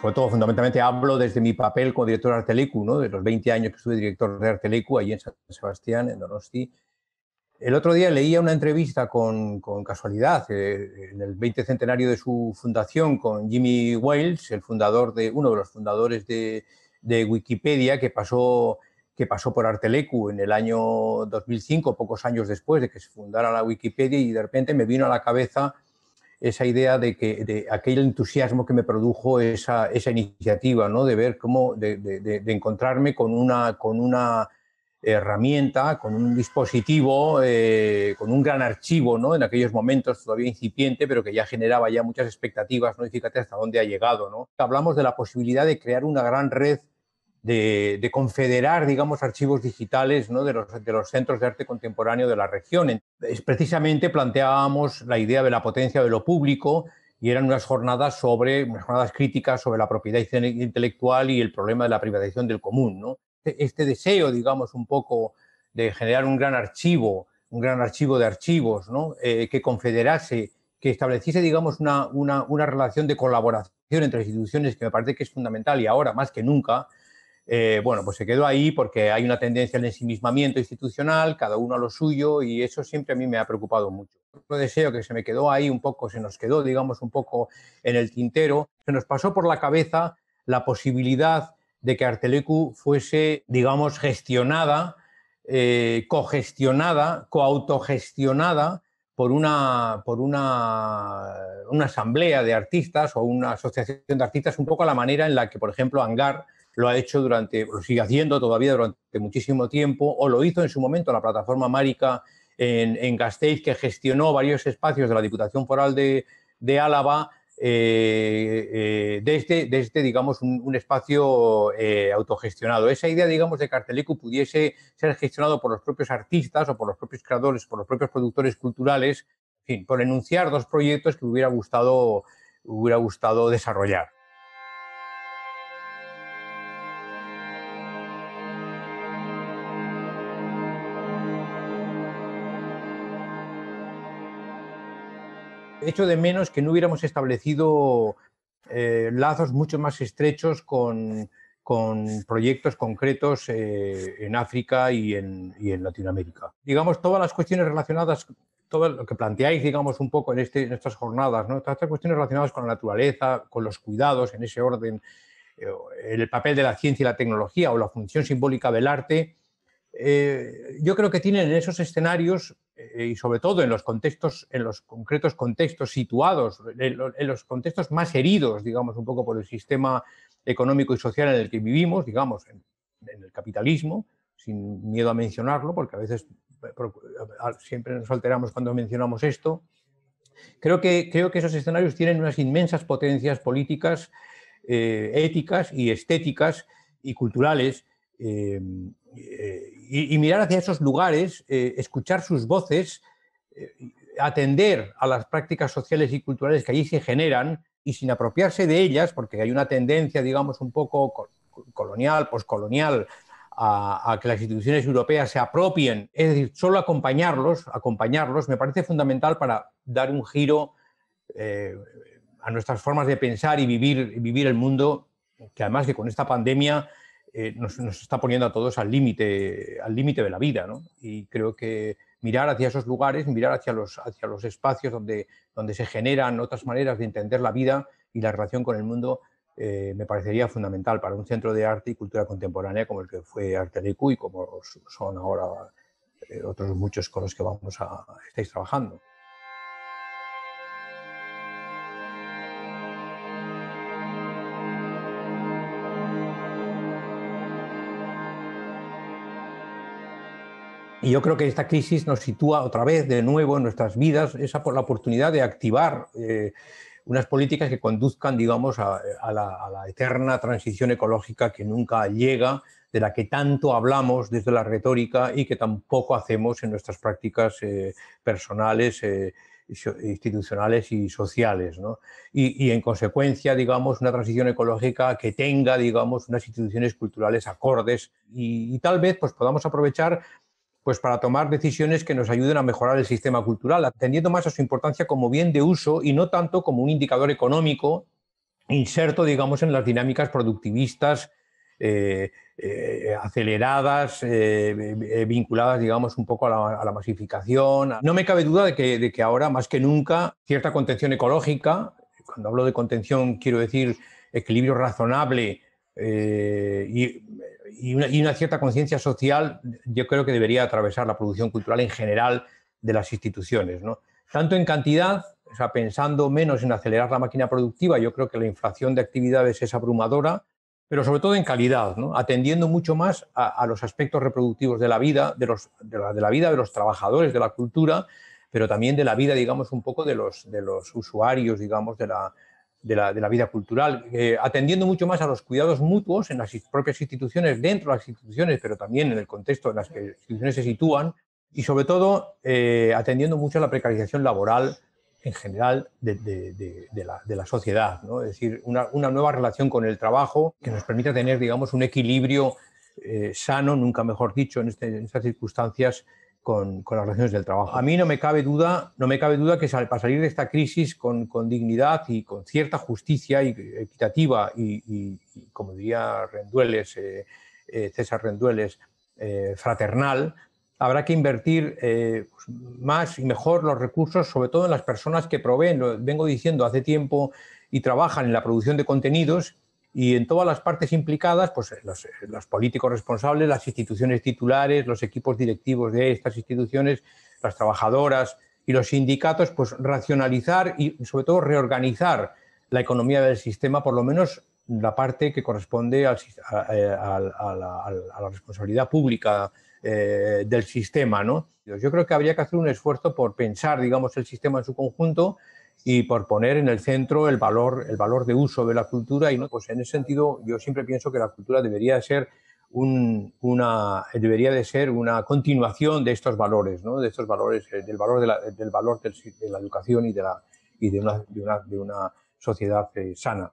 sobre todo fundamentalmente hablo desde mi papel como director de Artelecu, ¿no? de los 20 años que estuve director de Artelecu, allí en San Sebastián, en Donosti. El otro día leía una entrevista con, casualidad, eh, en el 20 centenario de su fundación, con Jimmy Wales, el fundador de, uno de los fundadores de, Wikipedia, que pasó, que pasó por Artelecu en el año 2005, pocos años después de que se fundara la Wikipedia, y de repente me vino a la cabeza esa idea de que de aquel entusiasmo que me produjo esa, esa iniciativa, ¿no? De ver cómo, de, encontrarme con una, con una herramienta, con un dispositivo, eh, con un gran archivo, ¿no? En aquellos momentos todavía incipiente, pero que ya generaba ya muchas expectativas, ¿no? Y fíjate hasta dónde ha llegado, Hablamos de la posibilidad de crear una gran red de, confederar, digamos, archivos digitales de, los, centros de arte contemporáneo de la región. precisamente planteábamos la idea de la potencia de lo público y eran unas jornadas sobre, críticas sobre la propiedad intelectual y el problema de la privatización del común. Este, este, deseo, digamos, un poco de generar un gran archivo, un gran archivo de archivos, ¿no? Eh, que confederase, que estableciese, digamos, una, una relación de colaboración entre instituciones que me parece que es fundamental y ahora más que nunca, eh, bueno, pues se quedó ahí porque hay una tendencia al ensimismamiento institucional, cada uno a lo suyo, y eso siempre a mí me ha preocupado mucho. Otro deseo que se me quedó ahí un poco, se nos quedó, digamos, un poco en el tintero, se nos pasó por la cabeza la posibilidad de que Artelecu fuese, digamos, gestionada, eh, cogestionada, coautogestionada por una, por una, una asamblea de artistas o una asociación de artistas, un poco a la manera en la que, por ejemplo, Hangar lo ha hecho durante, lo sigue haciendo todavía durante muchísimo tiempo, o lo hizo en su momento la plataforma Márica en, en Gasteiz, que gestionó varios espacios de la Diputación Foral de, de Álava eh, eh, desde, digamos, un, espacio eh, autogestionado. Esa idea, digamos, de Artelecu pudiese ser gestionado por los propios artistas o por los propios creadores, por los propios productores culturales, en fin, por enunciar dos proyectos que hubiera gustado, hubiera gustado desarrollar. Hecho de menos que no hubiéramos establecido eh, lazos mucho más estrechos con, proyectos concretos eh, en África y en, Latinoamérica. Digamos, todas las cuestiones relacionadas, todo lo que planteáis, digamos, un poco en, este, estas jornadas, todas estas cuestiones relacionadas con la naturaleza, con los cuidados en ese orden, eh, el papel de la ciencia y la tecnología o la función simbólica del arte, eh, yo creo que tienen en esos escenarios eh, y sobre todo en los contextos, en los concretos contextos situados, en, los contextos más heridos, digamos, un poco por el sistema económico y social en el que vivimos, digamos, en, el capitalismo, sin miedo a mencionarlo, porque a veces siempre nos alteramos cuando mencionamos esto. Creo que, creo que esos escenarios tienen unas inmensas potencias políticas, eh, éticas y estéticas y culturales y, mirar hacia esos lugares, eh, escuchar sus voces, eh, atender a las prácticas sociales y culturales que allí se generan y sin apropiarse de ellas, porque hay una tendencia, digamos, un poco colonial, poscolonial, a, que las instituciones europeas se apropien, es decir, solo acompañarlos, acompañarlos, me parece fundamental para dar un giro eh, a nuestras formas de pensar y vivir, vivir el mundo, que además que con esta pandemia eh, nos, está poniendo a todos al límite al límite de la vida. ¿no? Y creo que mirar hacia esos lugares, mirar hacia los, hacia los espacios donde, donde se generan otras maneras de entender la vida y la relación con el mundo, eh, me parecería fundamental para un centro de arte y cultura contemporánea como el que fue Artelecu y como son ahora eh, otros muchos con los que vamos a, estáis trabajando. Y yo creo que esta crisis nos sitúa otra vez, de nuevo, en nuestras vidas, esa por la oportunidad de activar eh, unas políticas que conduzcan, digamos, a, la, eterna transición ecológica que nunca llega, de la que tanto hablamos desde la retórica y que tampoco hacemos en nuestras prácticas eh, personales. Eh, institucionales y sociales. ¿no? Y, en consecuencia, digamos, una transición ecológica que tenga, digamos, unas instituciones culturales acordes y, y, tal vez pues, podamos aprovechar pues para tomar decisiones que nos ayuden a mejorar el sistema cultural, atendiendo más a su importancia como bien de uso y no tanto como un indicador económico inserto, digamos, en las dinámicas productivistas eh, eh, aceleradas, eh, vinculadas, digamos, un poco a la, masificación. No me cabe duda de que ahora, más que nunca, cierta contención ecológica, cuando hablo de contención quiero decir equilibrio razonable, eh, y, una, cierta conciencia social, yo creo que debería atravesar la producción cultural en general de las instituciones. ¿no? Tanto en cantidad, pensando menos en acelerar la máquina productiva, yo creo que la inflación de actividades es abrumadora, pero sobre todo en calidad, atendiendo mucho más a, los aspectos reproductivos de la vida, de, los, de la vida de los trabajadores, de la cultura, pero también de la vida, digamos, un poco de los, de los usuarios, digamos, de la, de la, vida cultural, eh, atendiendo mucho más a los cuidados mutuos en las propias instituciones, dentro de las instituciones, pero también en el contexto en las que las instituciones se sitúan, y sobre todo eh, atendiendo mucho a la precarización laboral en general de, la, sociedad, ¿no? es decir, una, nueva relación con el trabajo que nos permita tener, digamos, un equilibrio eh, sano, nunca mejor dicho, en este, estas circunstancias con, las relaciones del trabajo. A mí no me cabe duda, no me cabe duda que para salir de esta crisis con, dignidad y con cierta justicia y, equitativa y, como diría Rendueles, eh, eh, César Rendueles, eh, fraternal, habrá que invertir pues, más y mejor los recursos, sobre todo en las personas que proveen, lo vengo diciendo hace tiempo, y trabajan en la producción de contenidos y en todas las partes implicadas, pues eh, eh, los, políticos responsables, las instituciones titulares, los equipos directivos de estas instituciones, las trabajadoras y los sindicatos, pues racionalizar y sobre todo reorganizar la economía del sistema, por lo menos la parte que corresponde eh, a, la, responsabilidad pública del sistema. Yo creo que habría que hacer un esfuerzo por pensar, digamos, el sistema en su conjunto y por poner en el centro el valor, el valor de uso de la cultura. Y ¿no? pues en ese sentido yo siempre pienso que la cultura debería ser una, debería de ser una continuación de estos valores, de estos valores, eh, del valor de la, del valor de la educación y de, la, y de una, de una sociedad eh, sana.